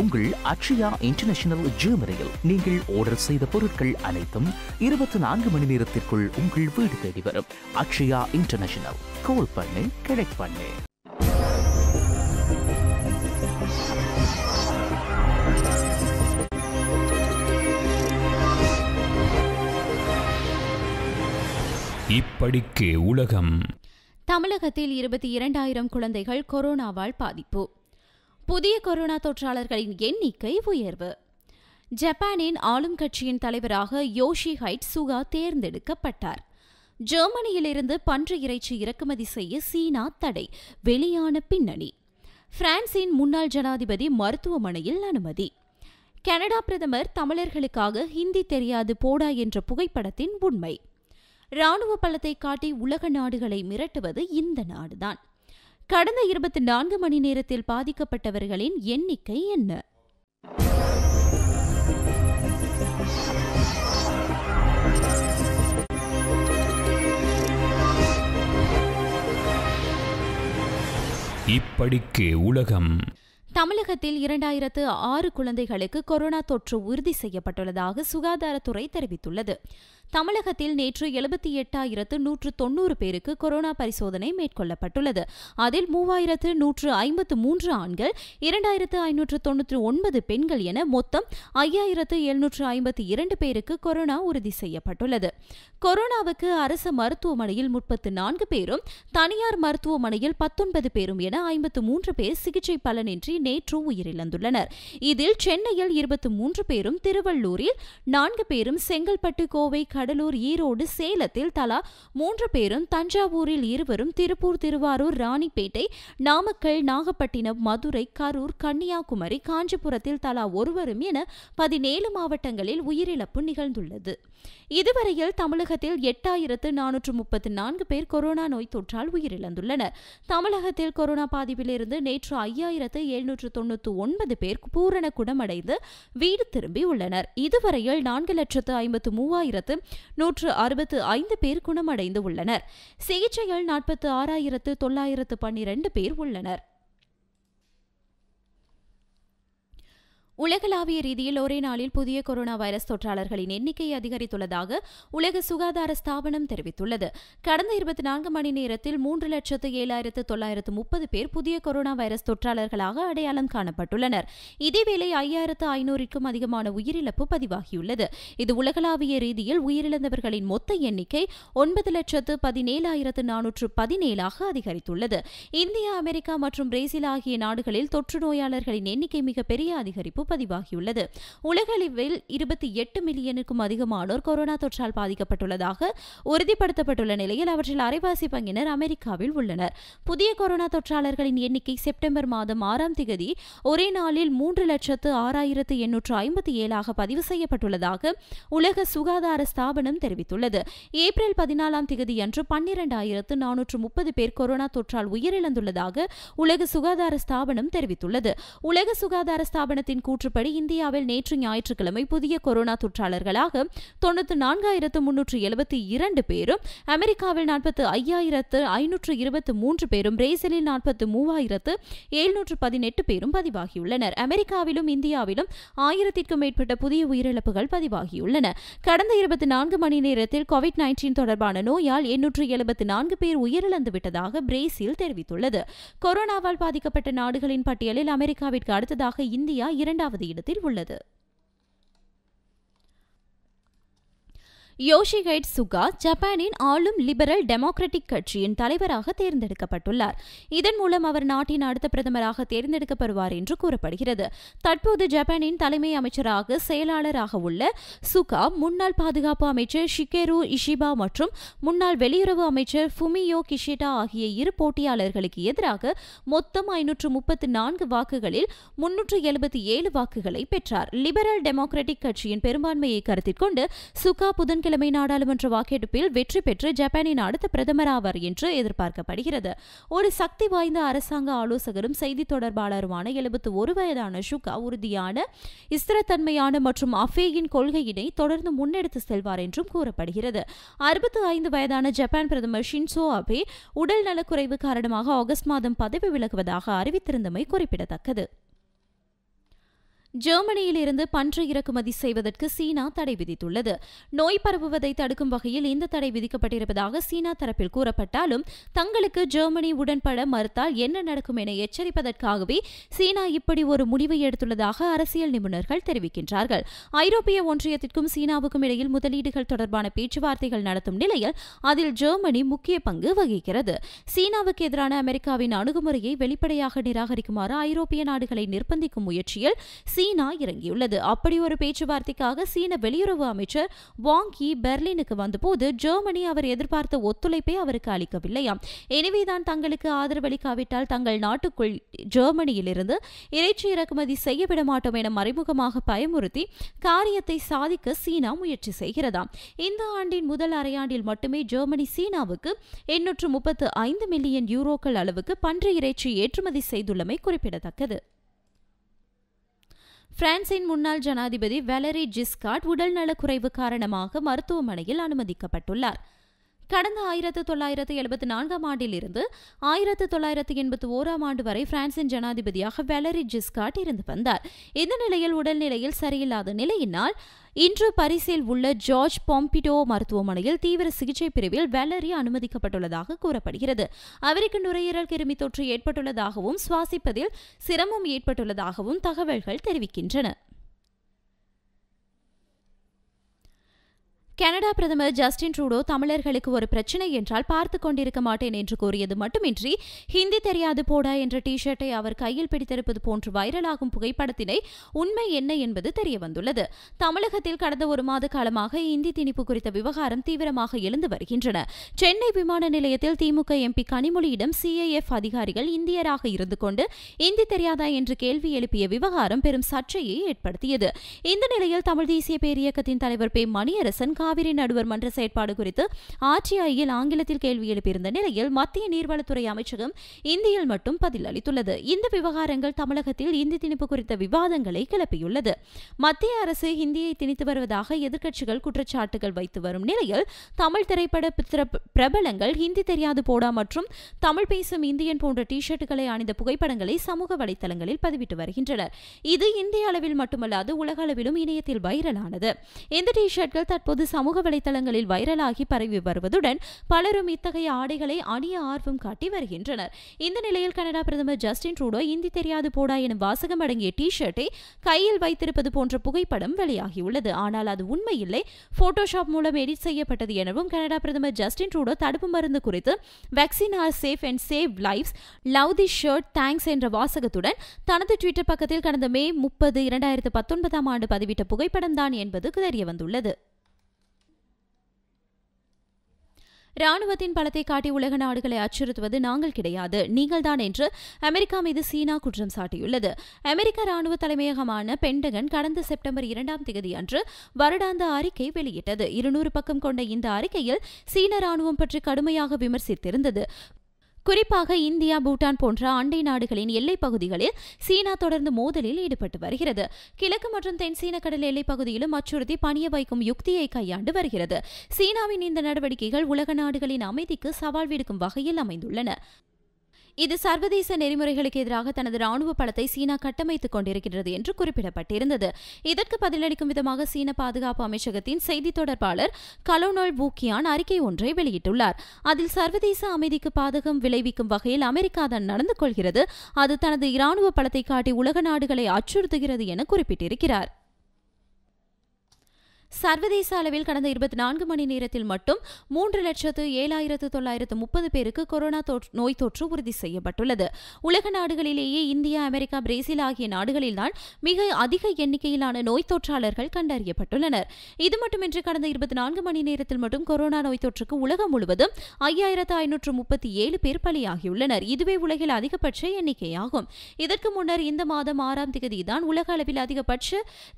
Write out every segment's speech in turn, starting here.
உங்கள் அக்ஷயா இன்டர்நேஷனல் ஜெர்மனியில் நீங்கள் ஆர்டர் செய்த பொருட்கள் அனைத்தும் இருபத்தி நான்கு மணி நேரத்திற்குள் உங்கள் வீடு தேடி வரும் அக்ஷயா இன்டர்நேஷனல் கால் பண்ணு கனெக்ட் பண்ணு இப்படிக்கு உலகம் தமிழகத்தில் இருபத்தி இரண்டாயிரம் குழந்தைகள் கொரோனாவால் பாதிப்பு புதிய கொரோனா தொற்றாளர்களின் எண்ணிக்கை உயர்வு ஜப்பானின் ஆளும் கட்சியின் தலைவராக யோஷி ஹைட் சுகா தேர்ந்தெடுக்கப்பட்டார் ஜெர்மனியிலிருந்து பன்று இறைச்சி இறக்குமதி செய்ய சீனா தடை வெளியான பின்னணி பிரான்சின் முன்னாள் ஜனாதிபதி மருத்துவமனையில் அனுமதி கனடா பிரதமர் தமிழர்களுக்காக ஹிந்தி தெரியாது போடா என்ற புகைப்படத்தின் உண்மை ராணுவ பலத்தை காட்டி உலக நாடுகளை மிரட்டுவது இந்த நாடுதான் கடந்த இருபத்தி நான்கு மணி நேரத்தில் பாதிக்கப்பட்டவர்களின் எண்ணிக்கை என்ன இப்படிக்கு உலகம் தமிழகத்தில் இரண்டாயிரத்து ஆறு குழந்தைகளுக்கு கொரோனா தொற்று உறுதி செய்யப்பட்டுள்ளதாக சுகாதாரத்துறை தெரிவித்துள்ளது தமிழகத்தில் நேற்று எழுபத்தி எட்டாயிரத்து நூற்று தொன்னூறு பேருக்கு கொரோனா பரிசோதனை மேற்கொள்ளப்பட்டுள்ளது அதில் மூவாயிரத்து நூற்று ஐம்பத்து மூன்று ஆண்கள் இரண்டாயிரத்து ஐநூற்று தொன்னூற்று ஒன்பது பெண்கள் என மொத்தம் ஐயாயிரத்து எழுநூற்று ஐம்பத்தி இரண்டு பேருக்கு கொரோனா உறுதி செய்யப்பட்டுள்ளது கொரோனாவுக்கு அரசு மருத்துவமனையில் முப்பத்து நான்கு பேரும் தனியார் மருத்துவமனையில் பத்தொன்பது பேரும் என ஐம்பத்து மூன்று பேர் சிகிச்சை பலனின்றி நேற்று உயிரிழந்துள்ளனர் இதில் சென்னையில் இருபத்தி மூன்று பேரும் திருவள்ளூரில் நான்கு பேரும் செங்கல்பட்டு கோவை கடலூர் ஈரோடு சேலத்தில் தலா மூன்று பேரும் தஞ்சாவூரில் இருவரும் திருப்பூர் திருவாரூர் ராணிப்பேட்டை நாமக்கல் நாகப்பட்டினம் மதுரை கரூர் கன்னியாகுமரி காஞ்சிபுரத்தில் தலா ஒருவரும் என பதினேழு மாவட்டங்களில் உயிரிழப்பு நிகழ்ந்துள்ளது இதுவரையில் தமிழகத்தில் எட்டாயிரத்து நானூற்று முப்பத்தி நான்கு பேர் கொரோனா நோய் தொற்றால் உயிரிழந்துள்ளனர் தமிழகத்தில் கொரோனா பாதிப்பிலிருந்து நேற்று ஐயாயிரத்து எழுநூற்று தொன்னூற்று ஒன்பது பேர் பூரண குணமடைந்து வீடு திரும்பியுள்ளனர் இதுவரையில் நான்கு லட்சத்து ஐம்பத்து மூவாயிரத்து நூற்று அறுபத்து ஐந்து பேர் குணமடைந்து உள்ளனர் சிகிச்சையில் நாற்பத்து ஆறாயிரத்து தொள்ளாயிரத்து பன்னிரண்டு பேர் உள்ளனர் உலகளாவிய ரீதியில் ஒரே நாளில் புதிய கொரோனா வைரஸ் தொற்றாளர்களின் எண்ணிக்கை அதிகரித்துள்ளதாக உலக சுகாதார ஸ்தாபனம் தெரிவித்துள்ளது கடந்த இருபத்தி நான்கு மணி நேரத்தில் மூன்று லட்சத்து ஏழாயிரத்து தொள்ளாயிரத்து முப்பது பேர் புதிய கொரோனா வைரஸ் தொற்றாளர்களாக அடையாளம் காணப்பட்டுள்ளனர் இதேவேளை ஐயாயிரத்து ஐநூறுக்கும் அதிகமான உயிரிழப்பு பதிவாகியுள்ளது இது உலகளாவிய ரீதியில் உயிரிழந்தவர்களின் மொத்த எண்ணிக்கை ஒன்பது லட்சத்து பதினேழாயிரத்து நானூற்று பதினேழாக அதிகரித்துள்ளது இந்தியா அமெரிக்கா மற்றும் பிரேசில் ஆகிய நாடுகளில் தொற்று நோயாளர்களின் எண்ணிக்கை மிகப்பெரிய அதிகரிப்பு பதிவாகியுள்ளது உலகளவில் இருபத்தி எட்டு மில்லியனுக்கும் அதிகமானோர் கொரோனா தொற்றால் பாதிக்கப்பட்டுள்ளதாக உறுதிப்படுத்தப்பட்டுள்ள நிலையில் அவற்றில் அரைவாசி பங்கினர் அமெரிக்காவில் உள்ளனர் புதிய கொரோனா தொற்றாளர்களின் எண்ணிக்கை செப்டம்பர் மாதம் ஆறாம் திகதி ஒரே நாளில் மூன்று லட்சத்து ஆறாயிரத்து எண்ணூற்று ஐம்பத்தி ஏழாக பதிவு செய்யப்பட்டுள்ளதாக உலக சுகாதார ஸ்தாபனம் தெரிவித்துள்ளது ஏப்ரல் பதினாலாம் அன்று பன்னிரண்டாயிரத்து நானூற்று முப்பது பேர் கொரோனா தொற்றால் உயிரிழந்துள்ளதாக உலக சுகாதார ஸ்தாபனம் தெரிவித்துள்ளது உலக சுகாதார ஸ்தாபனத்தின் கூட்டு கூற்றுப்படி இந்தியாவில் நேற்று ஞாயிற்றுக்கிழமை புதிய கொரோனா தொற்றாளர்களாக தொண்ணூத்தி நான்காயிரத்து முன்னூற்று எழுபத்தி இரண்டு பேரும் அமெரிக்காவில் நாற்பத்து ஐயாயிரத்து ஐநூற்று இருபத்தி மூன்று பேரும் பிரேசிலில் நாற்பத்து மூவாயிரத்து எழுநூற்று பதினெட்டு பேரும் பதிவாகியுள்ளனர் அமெரிக்காவிலும் இந்தியாவிலும் ஆயிரத்திற்கும் மேற்பட்ட புதிய உயிரிழப்புகள் பதிவாகியுள்ளன கடந்த இருபத்தி நான்கு மணி நேரத்தில் கோவிட் நைன்டீன் தொடர்பான நோயால் எண்ணூற்று எழுபத்தி நான்கு பேர் உயிரிழந்து விட்டதாக பிரேசில் தெரிவித்துள்ளது கொரோனாவால் பாதிக்கப்பட்ட நாடுகளின் பட்டியலில் அமெரிக்காவிற்கு அடுத்ததாக இந்தியா இரண்டு இரண்டாவது இடத்தில் உள்ளது யோஷிகைட் சுகா ஜப்பானின் ஆளும் லிபரல் டெமோக்ராட்டிக் கட்சியின் தலைவராக தேர்ந்தெடுக்கப்பட்டுள்ளார் இதன் மூலம் அவர் நாட்டின் அடுத்த பிரதமராக தேர்ந்தெடுக்கப்படுவார் என்று கூறப்படுகிறது தற்போது ஜப்பானின் தலைமை அமைச்சராக செயலாளராக உள்ள சுகா முன்னாள் பாதுகாப்பு அமைச்சர் ஷிகேரு இஷிபா மற்றும் முன்னாள் வெளியுறவு அமைச்சர் ஃபுமியோ கிஷிடா ஆகிய இரு போட்டியாளர்களுக்கு எதிராக மொத்தம் ஐநூற்று முப்பத்தி நான்கு வாக்குகளில் முன்னூற்று எழுபத்தி ஏழு வாக்குகளை பெற்றார் லிபரல் டெமோக்ராட்டிக் கட்சியின் பெரும்பான்மையை கருத்தில் கொண்டு சுகா புதன்கிழமை திங்கட்கிழமை நாடாளுமன்ற வாக்கெடுப்பில் வெற்றி பெற்று ஜப்பானின் அடுத்த பிரதமர் ஆவார் என்று எதிர்பார்க்கப்படுகிறது ஒரு சக்தி வாய்ந்த அரசாங்க ஆலோசகரும் செய்தி தொடர்பாளருமான எழுபத்து ஒரு வயதான ஷுகா உறுதியான இஸ்திரத்தன்மையான மற்றும் அஃபேயின் கொள்கையினை தொடர்ந்து முன்னெடுத்து செல்வார் என்றும் கூறப்படுகிறது அறுபத்து ஐந்து வயதான ஜப்பான் பிரதமர் ஷின்சோ அபே உடல் நலக்குறைவு காரணமாக ஆகஸ்ட் மாதம் பதவி விலகுவதாக அறிவித்திருந்தமை குறிப்பிடத்தக்கது ஜெர்மனியில் இருந்து பன்றி இறக்குமதி செய்வதற்கு சீனா தடை விதித்துள்ளது நோய் பரவுவதை தடுக்கும் வகையில் இந்த தடை விதிக்கப்பட்டிருப்பதாக சீனா தரப்பில் கூறப்பட்டாலும் தங்களுக்கு ஜெர்மனி உடன்பட மறுத்தால் என்ன நடக்கும் என எச்சரிப்பதற்காகவே சீனா இப்படி ஒரு முடிவை எடுத்துள்ளதாக அரசியல் நிபுணர்கள் தெரிவிக்கின்றார்கள் ஐரோப்பிய ஒன்றியத்திற்கும் சீனாவுக்கும் இடையில் முதலீடுகள் தொடர்பான பேச்சுவார்த்தைகள் நடத்தும் நிலையில் அதில் ஜெர்மனி முக்கிய பங்கு வகிக்கிறது சீனாவுக்கு எதிரான அமெரிக்காவின் அணுகுமுறையை வெளிப்படையாக நிராகரிக்குமாறு ஐரோப்பிய நாடுகளை நிர்பந்திக்கும் முயற்சியில் சீனா இறங்கியுள்ளது அப்படி ஒரு பேச்சுவார்த்தைக்காக சீன வெளியுறவு அமைச்சர் வாங்கி பெர்லினுக்கு வந்தபோது ஜெர்மனி அவர் எதிர்பார்த்த ஒத்துழைப்பை அவருக்கு அளிக்கவில்லையாம் எனவேதான் தங்களுக்கு ஆதரவளிக்காவிட்டால் தங்கள் நாட்டுக்குள் ஜெர்மனியிலிருந்து இறைச்சி இறக்குமதி செய்யவிட மாட்டோம் என மறைமுகமாக பயமுறுத்தி காரியத்தை சாதிக்க சீனா முயற்சி செய்கிறதாம் இந்த ஆண்டின் முதல் அரையாண்டில் மட்டுமே ஜெர்மனி சீனாவுக்கு எண்ணூற்று முப்பத்து ஐந்து மில்லியன் யூரோக்கள் அளவுக்கு பன்றி இறைச்சி ஏற்றுமதி செய்துள்ளமை குறிப்பிடத்தக்கது பிரான்சின் முன்னாள் ஜனாதிபதி வெலரி ஜிஸ்காட் உடல்நலக்குறைவு காரணமாக மருத்துவமனையில் அனுமதிக்கப்பட்டுள்ளார் கடந்த ஆயிரத்து தொள்ளாயிரத்து எழுபத்தி நான்காம் ஆண்டில் இருந்து ஆயிரத்து தொள்ளாயிரத்து எண்பத்தி ஓராம் ஆண்டு வரை பிரான்சின் ஜனாதிபதியாக வேலரி ஜிஸ்காட் இருந்து வந்தார் இந்த நிலையில் உடல்நிலையில் சரியில்லாத நிலையினால் இன்று பரிசில் உள்ள ஜார்ஜ் பாம்பிடோ மருத்துவமனையில் தீவிர சிகிச்சை பிரிவில் வெலரி அனுமதிக்கப்பட்டுள்ளதாக கூறப்படுகிறது அவருக்கு நுரையீரல் கிருமி தொற்று ஏற்பட்டுள்ளதாகவும் சுவாசிப்பதில் சிரமம் ஏற்பட்டுள்ளதாகவும் தகவல்கள் தெரிவிக்கின்றன கனடா பிரதமர் ஜஸ்டின் ட்ரூடோ தமிழர்களுக்கு ஒரு பிரச்சனை என்றால் பார்த்து கொண்டிருக்க மாட்டேன் என்று கூறியது மட்டுமின்றி ஹிந்தி தெரியாது போடா என்ற டி ஷர்ட்டை அவர் கையில் பிடித்திருப்பது போன்று வைரலாகும் புகைப்படத்தினை உண்மை என்ன என்பது தெரியவந்துள்ளது தமிழகத்தில் கடந்த ஒரு மாத காலமாக இந்தி திணிப்பு குறித்த விவகாரம் தீவிரமாக எழுந்து வருகின்றன சென்னை விமான நிலையத்தில் திமுக எம்பி கனிமொழியிடம் சிஐஎஃப் அதிகாரிகள் இந்தியராக இருந்து கொண்டு இந்தி தெரியாதா என்று கேள்வி எழுப்பிய விவகாரம் பெரும் சர்ச்சையை ஏற்படுத்தியது இந்த நிலையில் தமிழ் தேசிய பேரியக்கத்தின் தலைவர் பே மணியரசன் காவிரி நடுவர் மன்ற செயற்பாடு குறித்து ஆர்டிஐயில் ஆங்கிலத்தில் கேள்வி எழுப்பியிருந்த நிலையில் மத்திய நீர்வளத்துறை அமைச்சகம் இந்தியில் மட்டும் பதில் அளித்துள்ளது இந்த விவகாரங்கள் தமிழகத்தில் இந்தி திணிப்பு குறித்த விவாதங்களை கிளப்பியுள்ளது மத்திய அரசு ஹிந்தியை திணித்து வருவதாக எதிர்க்கட்சிகள் குற்றச்சாட்டுகள் வைத்து வரும் நிலையில் தமிழ் திரைப்பட பிரபலங்கள் ஹிந்தி தெரியாது போடா மற்றும் தமிழ் பேசும் இந்தியன் போன்ற டி ஷர்ட்டுகளை அணிந்த புகைப்படங்களை சமூக வலைதளங்களில் பதிவிட்டு வருகின்றனர் இது இந்திய அளவில் மட்டுமல்லாது உலக அளவிலும் இணையத்தில் வைரலானது இந்த டி ஷர்ட்கள் தற்போது சமூக வலைதளங்களில் வைரலாகி பரவி வருவதுடன் பலரும் இத்தகைய ஆடைகளை அணிய ஆர்வம் காட்டி வருகின்றனர் இந்த நிலையில் கனடா பிரதமர் ஜஸ்டின் ட்ரூடோ இந்தி தெரியாது போடா எனும் வாசகம் அடங்கிய டி ஷர்ட்டை கையில் வைத்திருப்பது போன்ற புகைப்படம் வெளியாகியுள்ளது ஆனால் அது உண்மையில்லை போட்டோஷாப் மூலம் எடிட் செய்யப்பட்டது எனவும் கனடா பிரதமர் ஜஸ்டின் ட்ரூடோ தடுப்பு மருந்து குறித்து vaccine are safe and save life love the shirt thanks என்ற வாசகத்துடன் தனது ட்விட்டர் பக்கத்தில் கடந்த மே முப்பது இரண்டாயிரத்து பத்தொன்பதாம் ஆண்டு பதிவிட்ட புகைப்படம்தான் என்பது தெரிய வந்துள்ளது ராணுவத்தின் பலத்தை காட்டி உலக நாடுகளை அச்சுறுத்துவது நாங்கள் கிடையாது நீங்கள்தான் என்று அமெரிக்கா மீது சீனா குற்றம் சாட்டியுள்ளது அமெரிக்க ராணுவ தலைமையகமான பென்டகன் கடந்த செப்டம்பர் இரண்டாம் தேதி அன்று வருடாந்த அறிக்கை வெளியிட்டது இருநூறு பக்கம் கொண்ட இந்த அறிக்கையில் சீன ராணுவம் பற்றி கடுமையாக விமர்சித்திருந்தது குறிப்பாக இந்தியா பூட்டான் போன்ற அண்டை நாடுகளின் எல்லைப் பகுதிகளில் சீனா தொடர்ந்து மோதலில் ஈடுபட்டு வருகிறது கிழக்கு மற்றும் தென் கடல் எல்லைப் பகுதியிலும் அச்சுறுத்தி பணிய வைக்கும் யுக்தியை கையாண்டு வருகிறது சீனாவின் இந்த நடவடிக்கைகள் உலக நாடுகளின் அமைதிக்கு சவால் விடுக்கும் வகையில் அமைந்துள்ளன இது சர்வதேச நெறிமுறைகளுக்கு எதிராக தனது ராணுவ பலத்தை சீனா கட்டமைத்துக் கொண்டிருக்கிறது என்று குறிப்பிடப்பட்டிருந்தது இதற்கு பதிலளிக்கும் விதமாக சீன பாதுகாப்பு அமைச்சகத்தின் செய்தி தொடர்பாளர் கலோனல் பூக்கியான் அறிக்கை ஒன்றை வெளியிட்டுள்ளார் அதில் சர்வதேச அமைதிக்கு பாதகம் விளைவிக்கும் வகையில் அமெரிக்கா தான் நடந்து கொள்கிறது அது தனது இராணுவ பலத்தை காட்டி உலக நாடுகளை அச்சுறுத்துகிறது என குறிப்பிட்டிருக்கிறார் சர்வதேச அளவில் கடந்த இருபத்தி நான்கு மணி நேரத்தில் மட்டும் மூன்று லட்சத்து ஏழாயிரத்து தொள்ளாயிரத்து முப்பது பேருக்கு கொரோனா நோய் தொற்று உறுதி செய்யப்பட்டுள்ளது உலக நாடுகளிலேயே இந்தியா அமெரிக்கா பிரேசில் ஆகிய நாடுகளில்தான் மிக அதிக எண்ணிக்கையிலான நோய் தொற்றாளர்கள் கண்டறியப்பட்டுள்ளனர் இது மட்டுமின்றி கடந்த இருபத்தி நான்கு மணி நேரத்தில் மட்டும் கொரோனா நோய் தொற்றுக்கு உலகம் முழுவதும் ஐயாயிரத்து ஐநூற்று முப்பத்தி ஏழு பேர் பலியாகியுள்ளனர் இதுவே உலகில் அதிகபட்ச எண்ணிக்கையாகும் இதற்கு முன்னர் இந்த மாதம் ஆறாம் தேதிதான் தான் உலக அளவில் அதிகபட்ச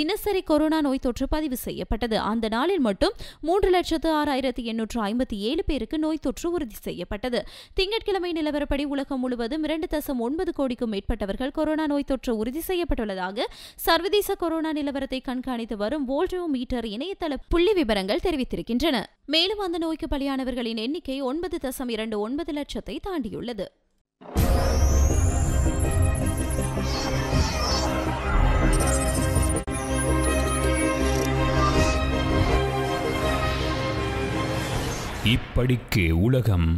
தினசரி கொரோனா நோய் தொற்று பதிவு செய்யப்பட்டது செய்யப்பட்டது அந்த நாளில் மட்டும் மூன்று லட்சத்து ஆறாயிரத்தி எண்ணூற்று ஐம்பத்தி ஏழு பேருக்கு நோய் தொற்று உறுதி செய்யப்பட்டது திங்கட்கிழமை நிலவரப்படி உலகம் முழுவதும் இரண்டு தசம் ஒன்பது கோடிக்கும் மேற்பட்டவர்கள் கொரோனா நோய் தொற்று உறுதி செய்யப்பட்டுள்ளதாக சர்வதேச கொரோனா நிலவரத்தை கண்காணித்து வரும் வோல்டோ மீட்டர் இணையதள புள்ளி விவரங்கள் தெரிவித்திருக்கின்றன மேலும் அந்த நோய்க்கு பலியானவர்களின் எண்ணிக்கை ஒன்பது தசம் இரண்டு ஒன்பது லட்சத்தை தாண்டியுள்ளது இப்படிக்கு உலகம்